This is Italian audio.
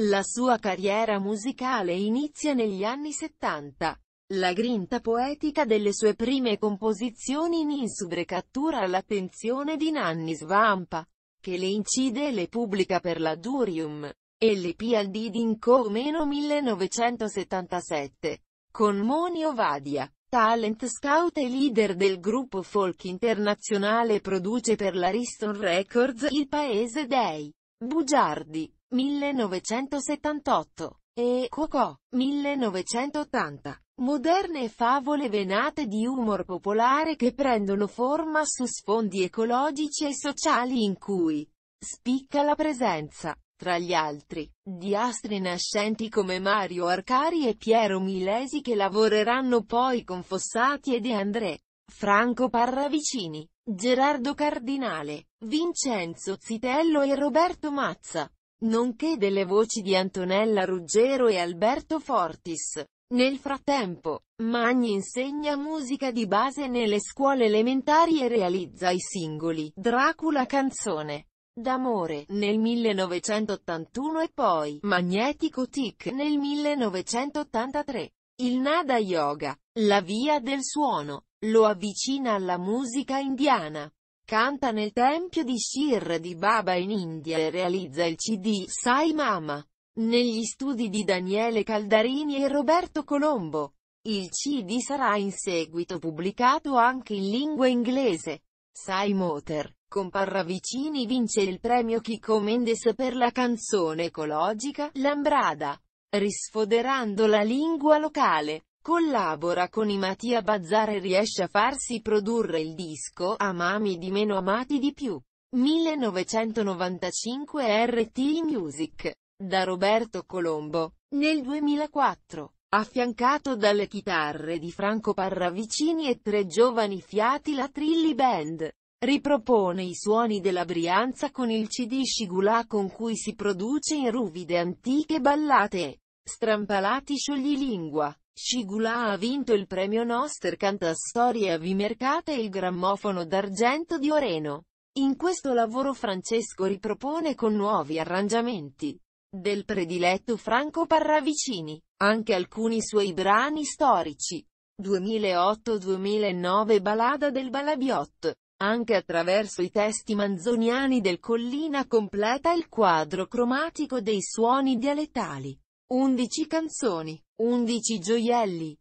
La sua carriera musicale inizia negli anni 70. La grinta poetica delle sue prime composizioni in insubre cattura l'attenzione di Nanni Svampa, che le incide e le pubblica per la Durium, e le l'EPLD d'Inco meno 1977, con Monio Vadia. Talent scout e leader del gruppo folk internazionale produce per la Riston Records il paese dei bugiardi. 1978, e Cocò, 1980. Moderne favole venate di humor popolare che prendono forma su sfondi ecologici e sociali in cui spicca la presenza, tra gli altri, di astri nascenti come Mario Arcari e Piero Milesi che lavoreranno poi con Fossati e De André, Franco Parravicini, Gerardo Cardinale, Vincenzo Zitello e Roberto Mazza nonché delle voci di Antonella Ruggero e Alberto Fortis. Nel frattempo, Magni insegna musica di base nelle scuole elementari e realizza i singoli Dracula canzone d'amore nel 1981 e poi Magnetico Tic nel 1983. Il Nada Yoga, la via del suono, lo avvicina alla musica indiana. Canta nel tempio di Shir di Baba in India e realizza il CD Sai Mama. Negli studi di Daniele Caldarini e Roberto Colombo. Il CD sarà in seguito pubblicato anche in lingua inglese. Sai Motor, con Parravicini vince il premio Chico Mendes per la canzone ecologica, Lambrada, risfoderando la lingua locale. Collabora con i Mattia Bazzar e riesce a farsi produrre il disco Amami di meno amati di più. 1995 RT Music. Da Roberto Colombo. Nel 2004 affiancato dalle chitarre di Franco Parravicini e tre giovani fiati la Trilli Band. Ripropone i suoni della Brianza con il CD Scigulà con cui si produce in ruvide antiche ballate e strampalati scioglilingua. Shigula ha vinto il premio Noster Cantastoria Vimercate e il grammofono d'argento di Oreno. In questo lavoro Francesco ripropone con nuovi arrangiamenti del prediletto Franco Parravicini, anche alcuni suoi brani storici. 2008-2009 Balada del Balabiot. Anche attraverso i testi manzoniani del Collina completa il quadro cromatico dei suoni dialettali. 11 canzoni, 11 gioielli,